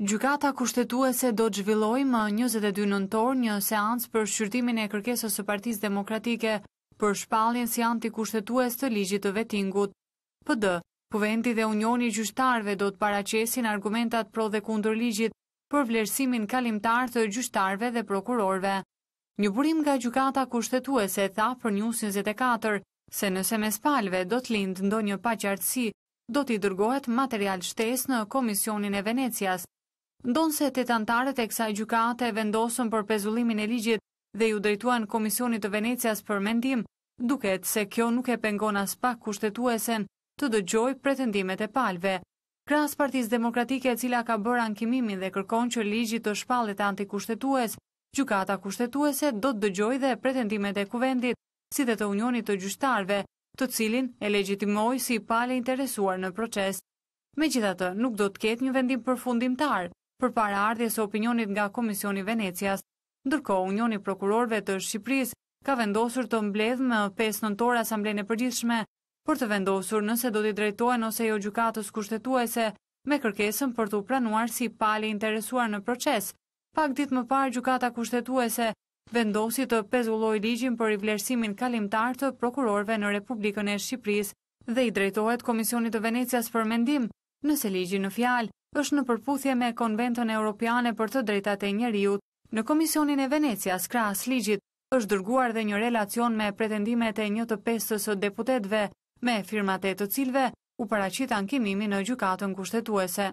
Gjukata kushtetuese do të zhvilloj më 22 nëntor një seancë për shqyrtimin e kërkesës së partiz demokratike për shpaljen si antikushtetues të ligjit të vetingut. PD, Puventi dhe Unioni Gjushtarve do të paracesin argumentat pro dhe kundër ligjit për vlerësimin kalimtar të gjushtarve dhe prokurorve. Një burim nga gjukata kushtetuese tha për njës 24, se nëse me spalve do të lindë ndonjë paqartësi, do t'i dërgohet material shtes në Komisionin e Venecias, Ndonë se të tantarët e kësa gjukate vendosën për pezullimin e ligjit dhe ju drejtuan Komisionit të Venecias për mendim, duket se kjo nuk e pengon as pak kushtetuesen të dëgjoj pretendimet e palve. Kras partiz demokratike e cila ka bërë ankimimin dhe kërkon që ligjit të shpallet antikushtetues, gjukata kushtetuese do të dëgjoj dhe pretendimet e kuvendit, si dhe të unionit të gjushtarve të cilin e legjitimoj si pale interesuar në proces. Me gjithatë, nuk do të ketë një vendim përfundimtar, për para ardhjes së opinionit nga Komisioni Venecias. Ndërko, Unioni Prokurorve të Shqipëris ka vendosur të mbledh me 5 nëntor asamblene përgjithshme për të vendosur nëse do t'i drejtojnë ose jo gjukatës kushtetuese me kërkesën për t'u pranuar si pali interesuar në proces. Pak dit më parë gjukata kushtetuese vendosi të pezulloj ligjim për i vlerësimin kalimtar të prokurorve në Republikën e Shqipëris dhe i drejtojt Komisionit të Venecias për mendim nëse ligjim në fjalë është në përputhje me Konventën Europiane për të drejtat e njeriut. Në Komisionin e Venecias, krahas ligjit, është dërguar dhe një relacion me pretendimet e një të pestës o deputetëve, me firmat e të cilëve u paraqit ankimimi në gjykatën kushtetuese.